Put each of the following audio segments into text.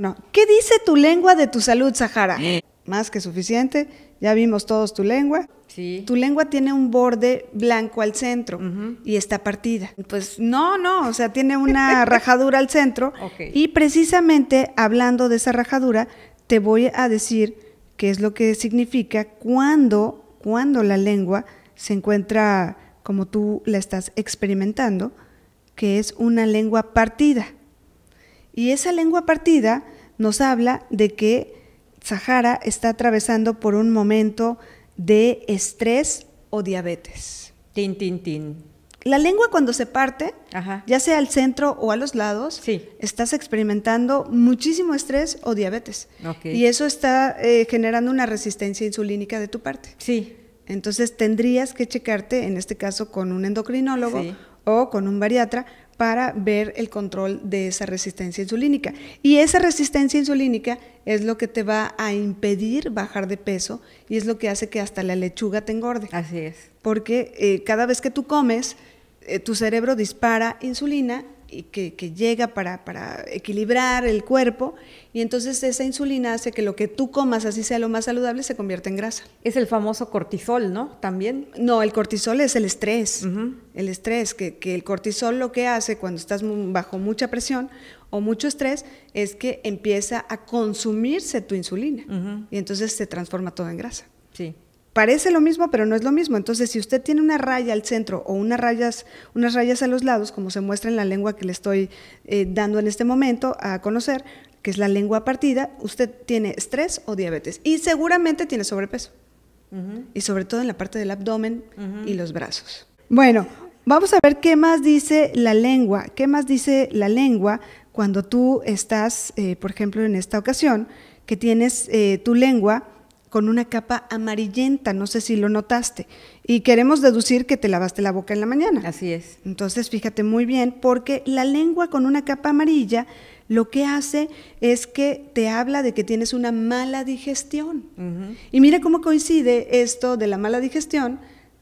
No. ¿Qué dice tu lengua de tu salud, Sahara? Más que suficiente. Ya vimos todos tu lengua. Sí. Tu lengua tiene un borde blanco al centro y está partida. Pues no, no, o sea, tiene una rajadura al centro. Y precisamente hablando de esa rajadura, te voy a decir qué es lo que significa cuando, cuando la lengua se encuentra como tú la estás experimentando, que es una lengua partida. Y esa lengua partida nos habla de que Sahara está atravesando por un momento de estrés o diabetes. Tin, tin, tin. La lengua cuando se parte, ya sea al centro o a los lados, estás experimentando muchísimo estrés o diabetes. Y eso está eh, generando una resistencia insulínica de tu parte. Sí. Entonces tendrías que checarte, en este caso con un endocrinólogo o con un bariatra para ver el control de esa resistencia insulínica. Y esa resistencia insulínica es lo que te va a impedir bajar de peso y es lo que hace que hasta la lechuga te engorde. Así es. Porque eh, cada vez que tú comes, eh, tu cerebro dispara insulina que, llega para, equilibrar el cuerpo y entonces esa insulina hace que lo que tú comas, así sea lo más saludable, se convierta en grasa. Es el famoso cortisol, ¿no? También. No, el cortisol es el estrés. El estrés, que, el cortisol lo que hace cuando estás bajo mucha presión o mucho estrés es que empieza a consumirse tu insulina y entonces se transforma todo en grasa. Sí parece lo mismo, pero no es lo mismo. Entonces, si usted tiene una raya al centro o unas rayas, unas rayas a los lados, como se muestra en la lengua que le estoy eh, dando en este momento a conocer, que es la lengua partida, usted tiene estrés o diabetes y seguramente tiene sobrepeso. Y sobre todo en la parte del abdomen y los brazos. Bueno, vamos a ver qué más dice la lengua. ¿Qué más dice la lengua cuando tú estás, eh, por ejemplo, en esta ocasión, que tienes eh, tu lengua con una capa amarillenta, no sé si lo notaste, y queremos deducir que te lavaste la boca en la mañana. Así es. Entonces, fíjate muy bien, porque la lengua con una capa amarilla lo que hace es que te habla de que tienes una mala digestión. Y mira cómo coincide esto de la mala digestión.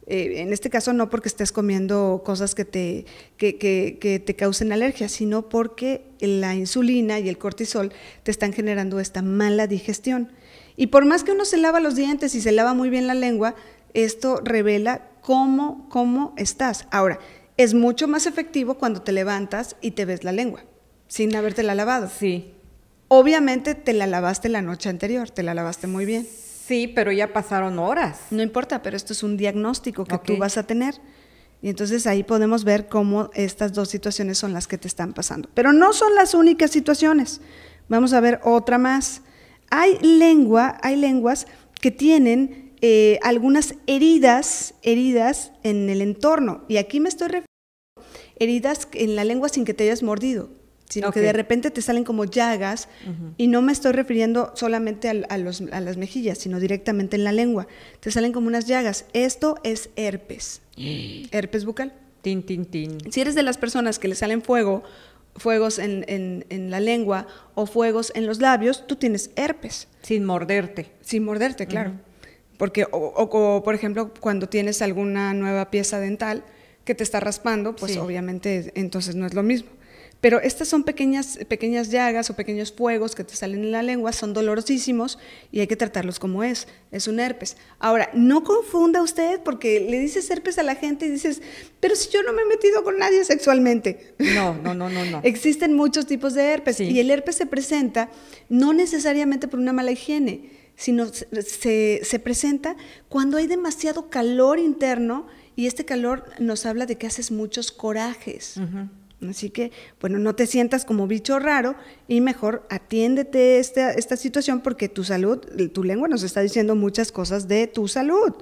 Eh, en este caso no porque estés comiendo cosas que te, que te causen alergia, sino porque la insulina y el cortisol te están generando esta mala digestión. Y por más que uno se lava los dientes y se lava muy bien la lengua, esto revela cómo, cómo estás. Ahora, es mucho más efectivo cuando te levantas y te ves la lengua, sin haberte la lavado. Sí. Obviamente te la lavaste la noche anterior, te la lavaste muy bien. Sí, pero ya pasaron horas. No importa, pero esto es un diagnóstico que tú vas a tener. Y entonces ahí podemos ver cómo estas dos situaciones son las que te están pasando. Pero no son las únicas situaciones. Vamos a ver otra más. Hay lengua, hay lenguas que tienen eh, algunas heridas, heridas en el entorno. Y aquí me estoy refiriendo heridas en la lengua sin que te hayas mordido, sino que de repente te salen como llagas y no me estoy refiriendo solamente a, las mejillas, sino directamente en la lengua. Te salen como unas llagas. Esto es herpes. Herpes bucal. Tin, tin, tin. Si eres de las personas que le salen fuego fuegos en, en, la lengua o fuegos en los labios, tú tienes herpes. Sin morderte. Sin morderte, claro. Porque, o, por ejemplo, cuando tienes alguna nueva pieza dental que te está raspando, pues obviamente entonces no es lo mismo. Pero estas son pequeñas, pequeñas llagas o pequeños fuegos que te salen en la lengua, son dolorosísimos y hay que tratarlos como es. Es un herpes. Ahora, no confunda usted porque le dices herpes a la gente y dices, pero si yo no me he metido con nadie sexualmente. No, no, no, no. no. Existen muchos tipos de herpes y el herpes se presenta no necesariamente por una mala higiene, sino se, presenta cuando hay demasiado calor interno y este calor nos habla de que haces muchos corajes. Así que, bueno, no te sientas como bicho raro y mejor atiéndete esta, esta situación porque tu salud, tu lengua nos está diciendo muchas cosas de tu salud.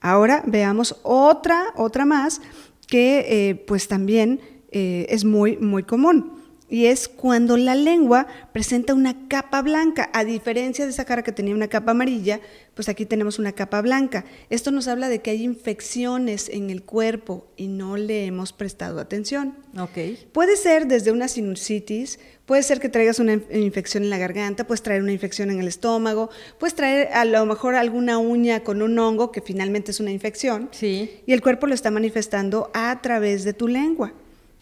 Ahora veamos otra, otra más que eh, pues también eh, es muy, muy común y es cuando la lengua presenta una capa blanca. A diferencia de esa cara que tenía una capa amarilla, pues aquí tenemos una capa blanca. Esto nos habla de que hay infecciones en el cuerpo y no le hemos prestado atención. Okay. Puede ser desde una sinusitis, puede ser que traigas una infección en la garganta, puedes traer una infección en el estómago, puedes traer a lo mejor alguna uña con un hongo que finalmente es una infección. Sí. Y el cuerpo lo está manifestando a través de tu lengua.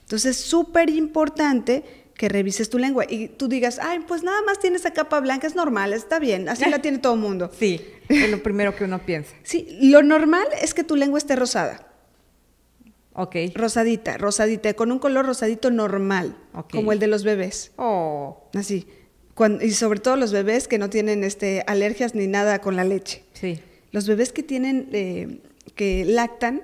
Entonces, súper importante que revises tu lengua y tú digas, ay, pues nada más tiene esa capa blanca, es normal, está bien, así la tiene todo el mundo. Sí, es lo primero que uno piensa. Sí, lo normal es que tu lengua esté rosada. Ok. Rosadita, rosadita, con un color rosadito normal, como el de los bebés. Oh. Así. y sobre todo los bebés que no tienen este, alergias ni nada con la leche. Sí. Los bebés que tienen, eh, que lactan,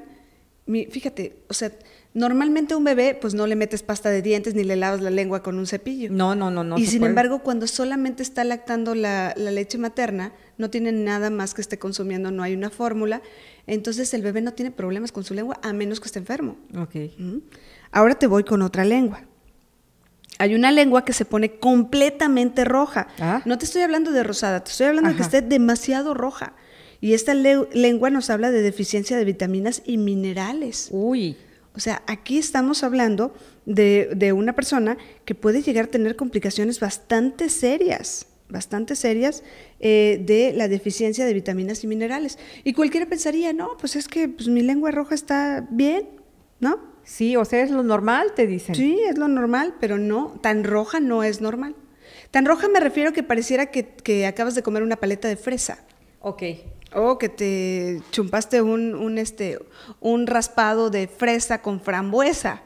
fíjate, o sea, Normalmente un bebé, pues no le metes pasta de dientes ni le lavas la lengua con un cepillo. No, no, no, no. Y sin embargo, cuando solamente está lactando la, leche materna, no tiene nada más que esté consumiendo, no hay una fórmula. Entonces el bebé no tiene problemas con su lengua a menos que esté enfermo. Ok. Ahora te voy con otra lengua. Hay una lengua que se pone completamente roja. Ah. No te estoy hablando de rosada, te estoy hablando de que esté demasiado roja. Y esta lengua nos habla de deficiencia de vitaminas y minerales. Uy. O sea, aquí estamos hablando de, una persona que puede llegar a tener complicaciones bastante serias, bastante serias eh, de la deficiencia de vitaminas y minerales. Y cualquiera pensaría, no, pues es que pues, mi lengua roja está bien, ¿no? Sí, o sea, es lo normal, te dicen. Sí, es lo normal, pero no, tan roja no es normal. Tan roja me refiero que pareciera que, que acabas de comer una paleta de fresa. Ok. ¡Oh, que te chumpaste un, un, este, un raspado de fresa con frambuesa.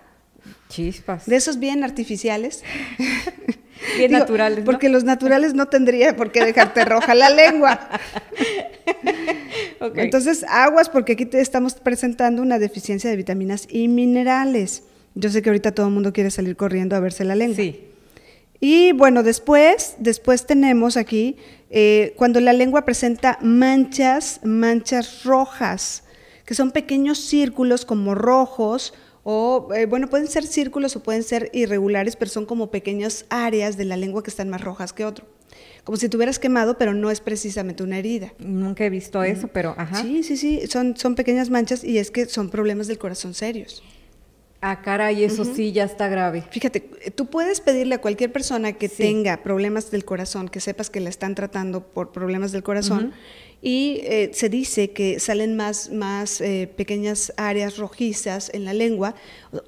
Chispas. De esos bien artificiales. Bien naturales. Porque los naturales no tendría por qué dejarte roja la lengua. Entonces, aguas, porque aquí te estamos presentando una deficiencia de vitaminas y minerales. Yo sé que ahorita todo el mundo quiere salir corriendo a verse la lengua. Sí. Y bueno, después, después tenemos aquí eh, cuando la lengua presenta manchas, manchas rojas, que son pequeños círculos como rojos o, eh, bueno, pueden ser círculos o pueden ser irregulares, pero son como pequeñas áreas de la lengua que están más rojas que otro. Como si tuvieras quemado, pero no es precisamente una herida. Nunca he visto eso, pero ajá. Sí, sí, sí, son pequeñas manchas y es que son problemas del corazón serios. Ah, caray, eso sí ya está grave. Fíjate, tú puedes pedirle a cualquier persona que tenga problemas del corazón, que sepas que la están tratando por problemas del corazón, y eh, se dice que salen más, más eh, pequeñas áreas rojizas en la lengua.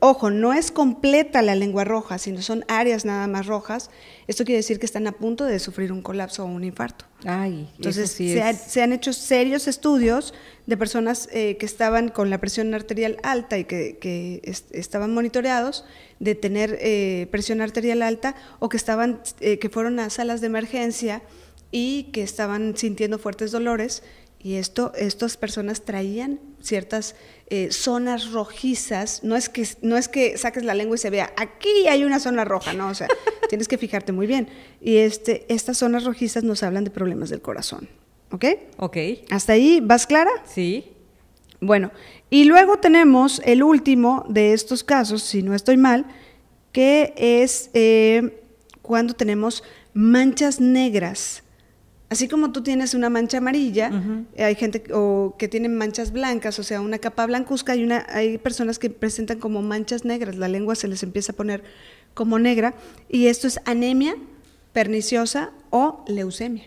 Ojo, no es completa la lengua roja, sino son áreas nada más rojas. Esto quiere decir que están a punto de sufrir un colapso o un infarto. Ay, Entonces, se, han hecho serios estudios de personas eh, que estaban con la presión arterial alta y que, estaban monitoreados de tener presión arterial alta o que, estaban, que fueron a salas de emergencia y que estaban sintiendo fuertes dolores y esto, estas personas traían ciertas eh, zonas rojizas. No es, que, no es que saques la lengua y se vea, aquí hay una zona roja, ¿no? O sea, tienes que fijarte muy bien. Y este, estas zonas rojizas nos hablan de problemas del corazón. ¿Ok? Ok. ¿Hasta ahí vas clara? Sí. Bueno, y luego tenemos el último de estos casos, si no estoy mal, que es eh, cuando tenemos manchas negras Así como tú tienes una mancha amarilla, eh, hay gente que tiene manchas blancas, o sea, una capa blancuzca, hay, una, hay personas que presentan como manchas negras, la lengua se les empieza a poner como negra, y esto es anemia perniciosa o leucemia.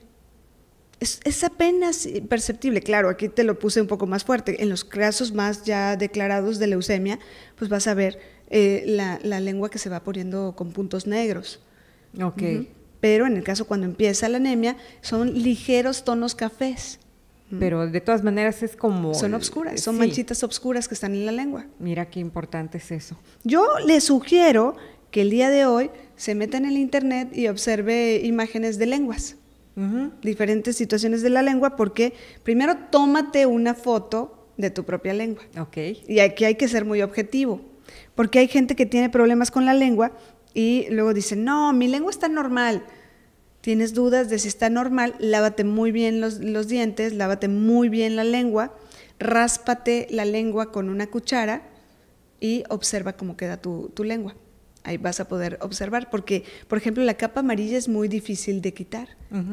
Es, apenas perceptible, claro, aquí te lo puse un poco más fuerte. En los casos más ya declarados de leucemia, pues vas a ver eh, la, lengua que se va poniendo con puntos negros. Ok pero en el caso cuando empieza la anemia son ligeros tonos cafés. Mm. Pero de todas maneras es como... Son obscuras, son manchitas obscuras que están en la lengua. Mira qué importante es eso. Yo le sugiero que el día de hoy se meta en el internet y observe imágenes de lenguas, diferentes situaciones de la lengua, porque primero tómate una foto de tu propia lengua. Ok. Y aquí hay que ser muy objetivo, porque hay gente que tiene problemas con la lengua y luego dice no, mi lengua está normal. Tienes dudas de si está normal, lávate muy bien los, dientes, lávate muy bien la lengua, ráspate la lengua con una cuchara y observa cómo queda tu, lengua ahí vas a poder observar, porque, por ejemplo, la capa amarilla es muy difícil de quitar,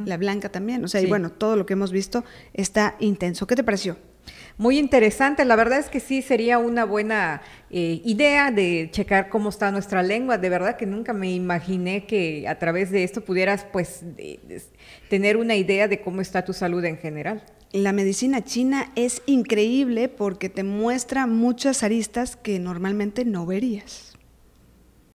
la blanca también, o sea, y bueno, todo lo que hemos visto está intenso. ¿Qué te pareció? Muy interesante, la verdad es que sí sería una buena eh, idea de checar cómo está nuestra lengua. De verdad que nunca me imaginé que a través de esto pudieras pues tener una idea de cómo está tu salud en general. La medicina china es increíble porque te muestra muchas aristas que normalmente no verías.